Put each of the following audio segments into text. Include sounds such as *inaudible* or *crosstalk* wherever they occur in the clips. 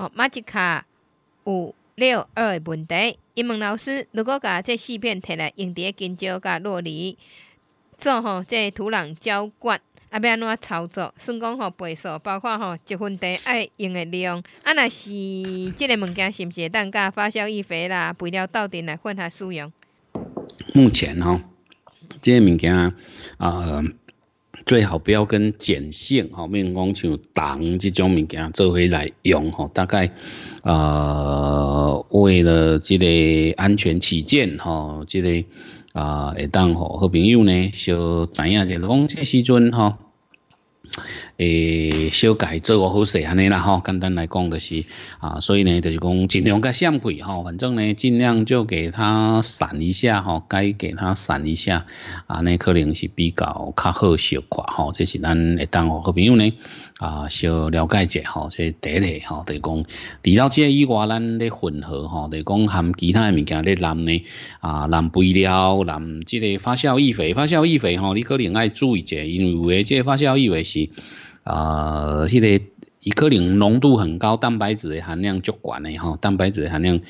哦，马吉卡五六二的问题，伊问老师，如果甲这四片田来用伫咧根蕉甲洛梨做吼，这土壤浇灌，啊，要安怎操作？算讲吼倍数，包括吼一份地爱用的量，啊，若是即个物件是毋是会当甲发酵有肥啦、肥料斗阵来混合使用？目前吼，即个物件啊。最好不要跟碱性，吼，面讲像糖这种物件做回来用，吼，大概，呃，为了这个安全起见，吼，这个，啊，会当吼好朋友呢，就知影就下，如果讲这时阵，吼。诶，修改做好势安尼啦吼。简单来讲的是啊，所以呢，就是讲尽量较省贵吼。反正呢，尽量就给他省一下吼，该给他省一下啊。那可能是比较较好小块吼。这是咱会当好朋友呢啊，小了解一下这第底底吼，就讲除了这以外，咱咧混合吼，就讲含其他物件咧，染呢啊，染肥料，染即个发酵易肥，发酵易肥吼，你可能爱注意者，因为有诶，这发酵易肥是。啊，迄个伊可能浓度很高，蛋白质的含量足悬的吼，蛋白质含量，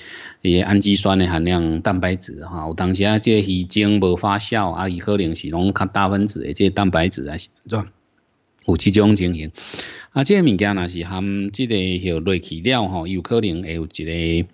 伊氨基酸的含量，蛋白质哈，有当时啊，这鱼精无发酵，啊，伊可能是拢较大分子的这蛋白质啊，是吧？有即种情形，啊，这物件若是含这个许锐奇料吼，有可能会有一个。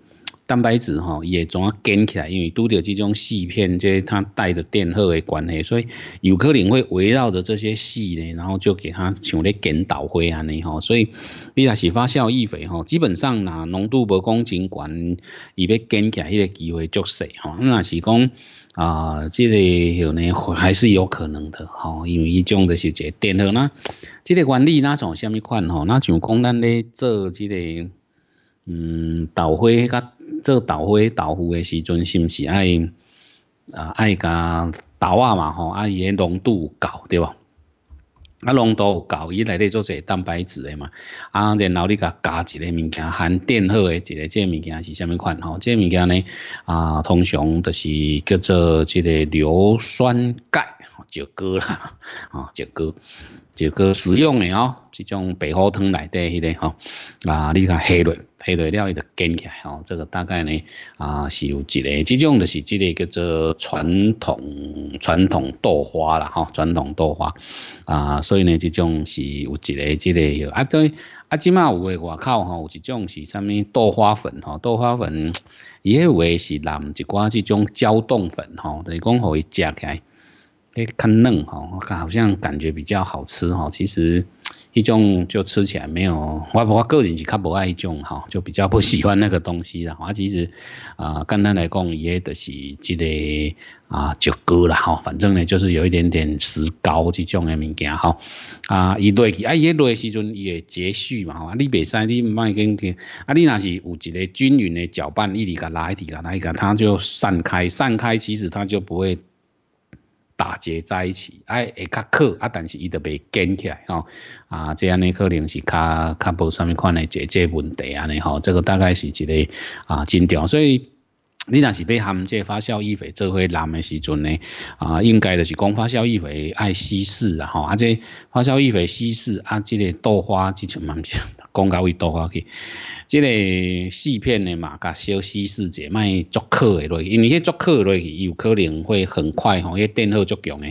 蛋白质哈也怎啊跟起来，因为拄着这种细片，即它带着电荷的关系，所以有可能会围绕着这些细呢，然后就给它像咧跟导灰安尼吼。所以你若是发酵易肥吼，基本上呐浓度无讲真悬，伊要跟起来迄个机会足细吼。那若是讲啊，这个有呢 *laughs* 还是有可能的哈，因为伊种的是一个电荷呢，这个原理那像什么款吼？那像讲咱咧做这个嗯导灰个。做豆花、豆腐的时阵，是毋是爱啊？爱加豆啊嘛吼？啊，伊诶浓度有够对无？啊，浓度有够伊内底做者蛋白质的嘛。啊，然后你甲加一个物件含电荷的，一个这物件是啥物款吼？这物件呢啊，通常就是叫做这个硫酸钙，就哥啦，啊，就哥。就个食用的哦，即种白虎汤内底迄个吼，啊，你讲下落，下落了伊就羹起来吼，这个大概呢啊是有一个，即种就是即个叫做传统传统豆花啦吼，传统豆花啊，所以呢即种是有一个即个吼啊，对，啊，即马有诶外口吼有一种是啥物豆花粉吼，豆花粉伊迄位是淋一寡即种胶冻粉吼，就是讲互伊食起。来，哎，看嫩哈，我好像感觉比较好吃哈。其实，一种就吃起来没有我我个人是较不爱种哈，就比较不喜欢那个东西的。啊，其实，啊，简单来讲也都是这个啊，就粿啦哈。反正呢，就是有一点点石膏这种的物件哈。啊，伊落去啊，伊落去时阵伊会结絮嘛。啊，你别使你唔要跟跟啊，你那是有一个均匀的搅拌，一滴个来一滴个来一个，它就散开，散开其实它就不会。打结在一起，哎，会较可啊，但是伊著袂坚起来吼，啊，这样呢可能是较较无啥物款的解解问题安尼吼，这个大概是一个啊正常，所以你若是被含这发酵芋粉做回男的时阵呢，啊，应该就是讲发酵芋粉爱稀释啊吼，啊这发酵芋粉稀释啊，这个豆花之前蛮香讲告位多下去，即个细片的嘛，甲小细细节卖足客的落去，因为作客落去有可能会很快吼，迄电荷足强的，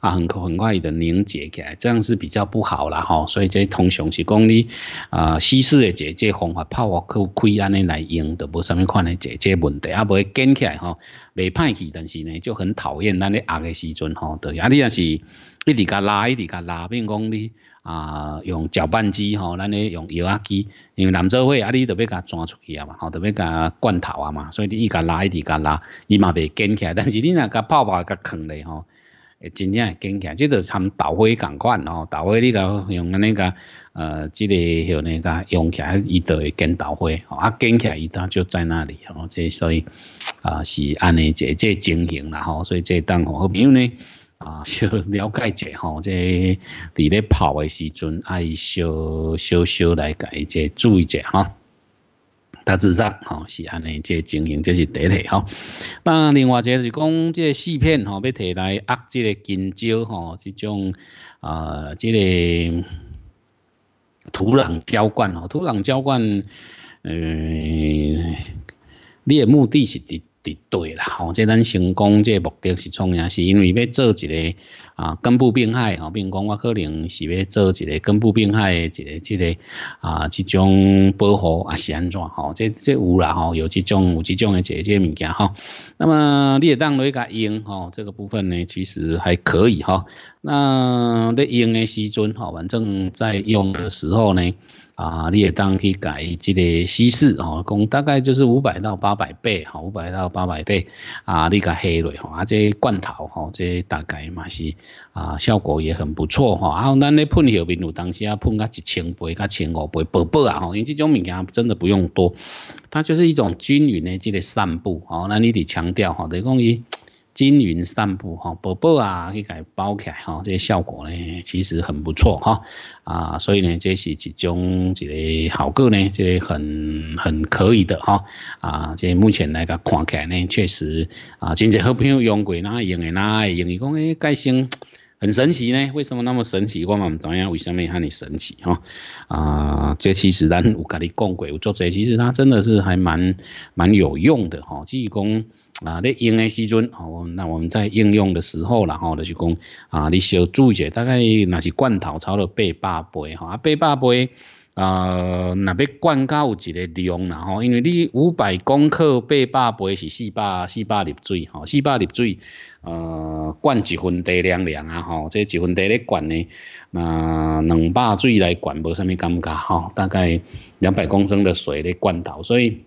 啊很很快的凝结起来，这样是比较不好啦吼。所以这通常是讲你啊稀释的解解方法，泡去开安尼来用，都无什么款的解解问题，啊，不会坚起来吼，未派去，但是呢就很讨厌，咱你压的时阵吼，对，啊你若是，一直甲拉，一直甲拉，比如讲你。啊，用搅拌机吼，咱咧用油压机，因为南做火啊，你特别甲装出去啊嘛，吼，特别甲罐头啊嘛，所以你一甲拉，一滴甲拉，伊嘛袂坚起来。但是你若甲泡泡甲藏咧吼，会真正会坚起来，即著参豆花共款吼，豆花你甲用安尼甲呃，即个像安甲用起来，伊著会坚豆花，吼，啊，坚起来伊当就在那里吼，即所以啊是安尼，即即情形啦吼，所以即当吼，友呢。啊，小 *laughs* 了解者吼，即伫咧泡诶时阵，爱小小小来改者，注意者哈。大致上，吼是安尼，即经营即是一体吼。那另外个是讲，即个薯片吼，要摕来压即个金蕉吼，即种啊，即个土壤浇灌吼，土壤浇灌，嗯，你诶目的是伫。对啦吼，即咱成功即个目的是从啥？是因为要做一个啊根部病害吼，比如讲我可能是要做一个根部病害的这个这个啊一种保护啊是安怎吼？这这污染吼有这种有这种的这这物件哈。那么你当来甲用吼，这个部分呢其实还可以哈。那在用呢时准哈，反正在用的时候呢。啊，你也当去改这个稀释哦，讲大概就是五百到八百倍哈，五百到八百倍啊，你加黑类吼，啊这罐头吼，这大概嘛是啊，效果也很不错哈。啊，那那喷药面有当时啊，喷个一千倍、一千五倍、百倍啊，吼，因为这种农药真的不用多，它就是一种均匀的这个散布哦，那你得强调哈，等于。均匀散布哈，宝宝啊，去给包起来哈，这效果呢，其实很不错哈啊，所以呢，这是一种一个好股呢，这很很可以的哈啊，这目前来讲看起来呢，确实啊，真正好朋友用过那用的那用，伊讲诶，盖生很神奇呢，为什么那么神奇？我嘛唔知啊，为什么喊你神奇哈啊？这其实咱有甲你讲过，有做者其实他真的是还蛮蛮有用的哈，即讲啊，咧用的时阵吼。那我们在应用的时候然后就是讲啊，你小注意一下，大概那是罐头超了八百杯哈，八百杯，呃，那要灌到有一个量啦后因为你五百公克八百杯是四百四百粒水哈，四百粒水，呃，灌一分地量量啊吼，这一分地来灌呢，那两百水来灌无啥物感觉吼，大概两百公升的水来灌到，所以。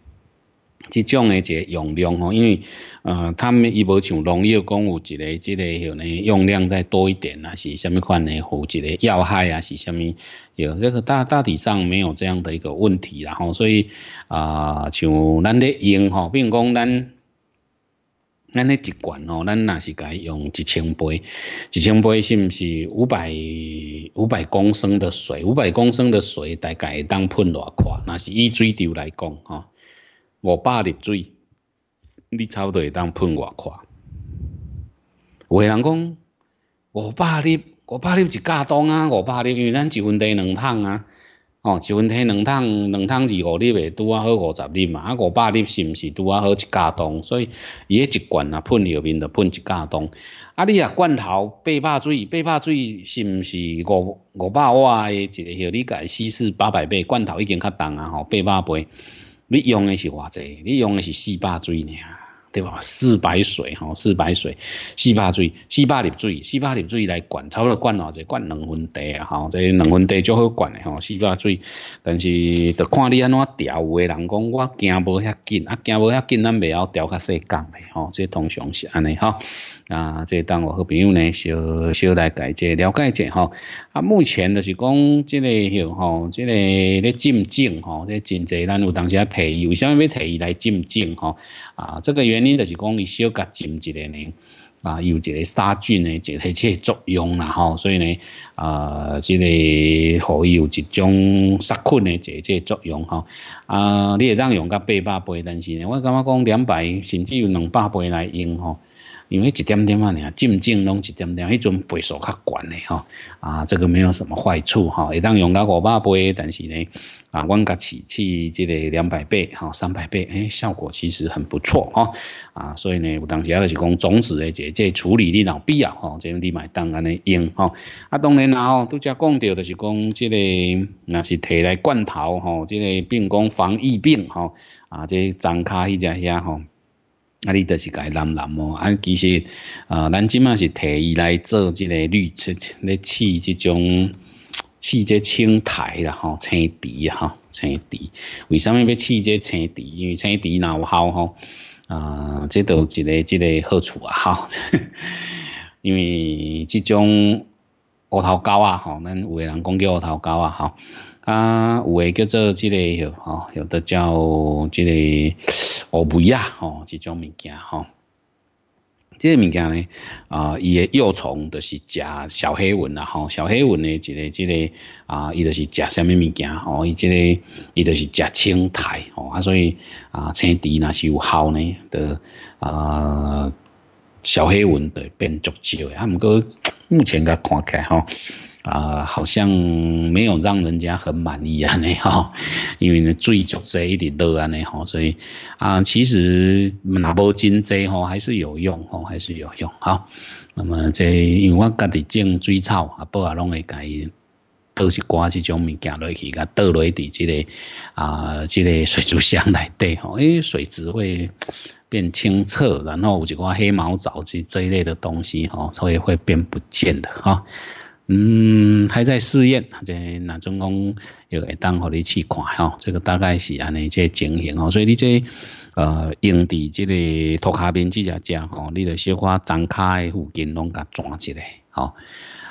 即种诶，一个用量吼，因为呃，他们伊无像农业讲有一个即个吼呢用量再多一点啊，是虾米款诶，或一个要害啊，是虾米？有这个大大体上没有这样的一个问题啦吼，所以啊，像咱咧用吼，比如讲咱咱咧一罐哦，咱那是改用一千杯，一千杯是毋是五百五百公升的水？五百公升的水大概当喷偌宽？那是以水流来讲吼。五百粒水，你差不多会当喷偌快。有个人讲五百粒，五百粒一加冬啊，五百粒，因为咱一分地两桶啊，哦，一分地两桶，两桶是五粒，拄啊好五十粒嘛。啊，五百粒是毋是拄啊好一加冬？所以伊迄一罐啊，喷入面就喷一加冬。啊，你啊罐头八百水，八百水是毋是五五百瓦诶一个许？你个稀释八百倍，罐头已经较重啊，吼，八百倍。你用的是偌济？你用的是四百 G 尔。对吧？四百水，吼，四百水，四百水，四百粒水，四百粒水来灌，差不多灌偌就灌两分地啊，吼，这两分地足好灌诶吼，四百水。但是，就看你安怎调。有的人讲，我惊无遐紧，啊，惊无遐紧，咱袂晓调较细工诶吼，这通常是安尼吼。啊，这当我好朋友呢，小小来解者了解者吼。啊，目前就是讲，即个吼，即个咧进境吼，即真济咱有当时提，为什么要提来进境吼？啊，这个原。呢就是讲，伊小甲浸一呢，啊，有一个杀菌的、这些作用啦吼。所以呢，呃，这个可以有一种杀菌的这个作用哈。啊，你也当用到八百倍，但是呢，我感觉讲两百甚至有两百倍来用吼。因为一点点嘛，你啊，静静拢一点点，迄阵倍数较悬的吼，啊，这个没有什么坏处吼，会当用到五百倍，但是呢啊，阮甲起起即个两百倍吼，三百倍，诶，效果其实很不错吼、啊，所以呢，有当时啊，著是讲种子的，这这处理你有必要吼，这样你买单安尼用吼，啊，当然啦吼，拄则讲到就是讲即个若是摕来罐头吼，即个并讲防疫病吼，啊，即长卡迄只遐吼。啊，你著是个男男哦。啊，其实，啊，咱即麦是提伊来做即个绿，去咧去，饲即种，饲这青苔啦，吼，青苔吼，青苔。为啥物要饲这青苔？因为青苔有效吼，啊，这都一个一个好处啊，吼。*laughs* 因为即种乌头膏啊，吼，咱有个人讲叫乌头膏啊，吼。啊，有诶，叫做即个吼，有的叫即个乌眉啊吼，即种物件吼。即个物件呢，啊，伊诶幼虫着是食小黑纹啊吼，小黑纹诶即个即个啊，伊着是食虾米物件吼，伊即个伊着是食青苔吼啊，所以啊，青苔若是有效呢的啊，小黑着的变足症啊，毋过目前甲看起来吼。啊，好像没有让人家很满意啊，呢吼，*laughs* 因为呢，水浊这一点多啊，呢吼，所以啊，其实哪怕真济吼，还是有用吼，还是有用哈。那么，这因为我家己种水草，啊，不啊，拢会改。倒一挂这种物件落去，甲倒落伫即个啊，即个水族箱内底吼，因为水质会变清澈，然后有一挂黑毛藻即这一类的东西吼，所以会变不见的哈。嗯，还在试验，即那种讲有会当互你去看吼，这个大概是安尼即情形吼，所以你这呃用在这个拖下边只只吼，你着小可张开附近拢甲抓起来吼，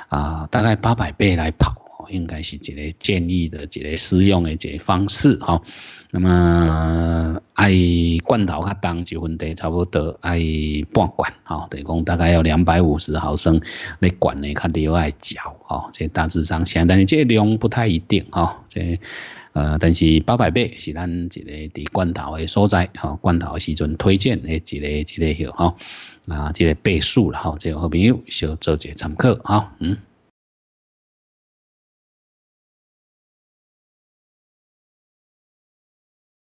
啊，大概八百倍来跑。应该是一个建议的、一个适用的、一个方式哈。那么，爱罐头较重，就分得差不多，爱半罐哈，等于讲大概要两百五十毫升，你罐呢较另外嚼哈。这大致上相，但是这量不太一定哈。这呃，但是八百倍是咱一个伫罐头的所在哈，罐头时阵推荐的一个一个许哈，啊，这个倍数了哈，这个好朋友小做一个参考哈，嗯。